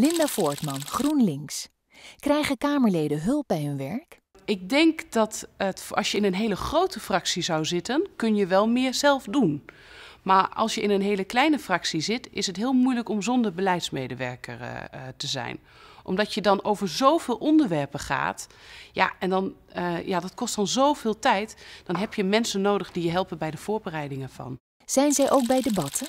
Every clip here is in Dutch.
Linda Voortman, GroenLinks. Krijgen Kamerleden hulp bij hun werk? Ik denk dat het, als je in een hele grote fractie zou zitten, kun je wel meer zelf doen. Maar als je in een hele kleine fractie zit, is het heel moeilijk om zonder beleidsmedewerker eh, eh, te zijn. Omdat je dan over zoveel onderwerpen gaat. Ja, en dan, eh, ja, dat kost dan zoveel tijd. Dan heb je mensen nodig die je helpen bij de voorbereidingen van. Zijn zij ook bij debatten?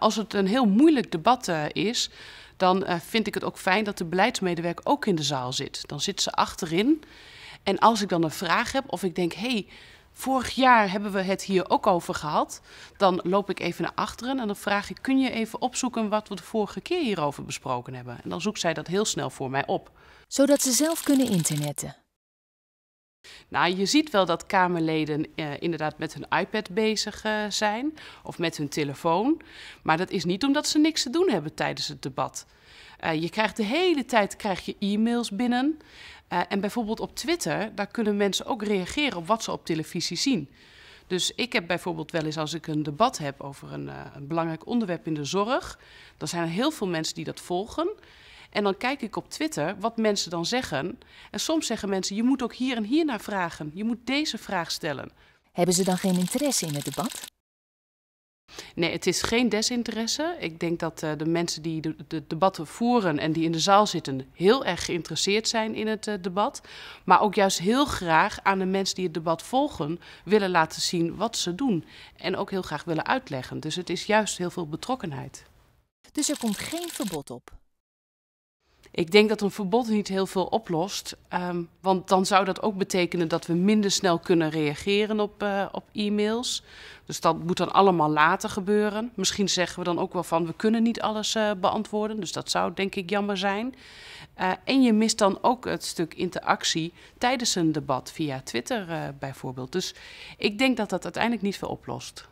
als het een heel moeilijk debat eh, is, dan eh, vind ik het ook fijn dat de beleidsmedewerker ook in de zaal zit. Dan zit ze achterin. En als ik dan een vraag heb of ik denk, hé, hey, vorig jaar hebben we het hier ook over gehad, dan loop ik even naar achteren en dan vraag ik, kun je even opzoeken wat we de vorige keer hierover besproken hebben? En dan zoekt zij dat heel snel voor mij op. Zodat ze zelf kunnen internetten. Nou, je ziet wel dat Kamerleden eh, inderdaad met hun iPad bezig eh, zijn of met hun telefoon. Maar dat is niet omdat ze niks te doen hebben tijdens het debat. Eh, je krijgt de hele tijd krijg je e-mails binnen. Eh, en bijvoorbeeld op Twitter, daar kunnen mensen ook reageren op wat ze op televisie zien. Dus ik heb bijvoorbeeld wel eens als ik een debat heb over een, een belangrijk onderwerp in de zorg, dan zijn er heel veel mensen die dat volgen. En dan kijk ik op Twitter wat mensen dan zeggen. En soms zeggen mensen: je moet ook hier en hier naar vragen. Je moet deze vraag stellen. Hebben ze dan geen interesse in het debat? Nee, het is geen desinteresse. Ik denk dat eh, de mensen die de, debatten voeren en die in de zaal zitten heel erg geïnteresseerd zijn in het eh, debat. Maar ook juist heel graag aan de mensen die het debat volgen willen laten zien wat ze doen. En ook heel graag willen uitleggen. Dus het is juist heel veel betrokkenheid. Dus er komt geen verbod op. Ik denk dat een verbod niet heel veel oplost. Ehm, want dan zou dat ook betekenen dat we minder snel kunnen reageren op, eh, op e-mails. Dus dat moet dan allemaal later gebeuren. Misschien zeggen we dan ook wel van we kunnen niet alles eh, beantwoorden. Dus dat zou denk ik jammer zijn. Eh, en je mist dan ook het stuk interactie tijdens een debat via Twitter bijvoorbeeld. Dus ik denk dat dat uiteindelijk niet veel oplost.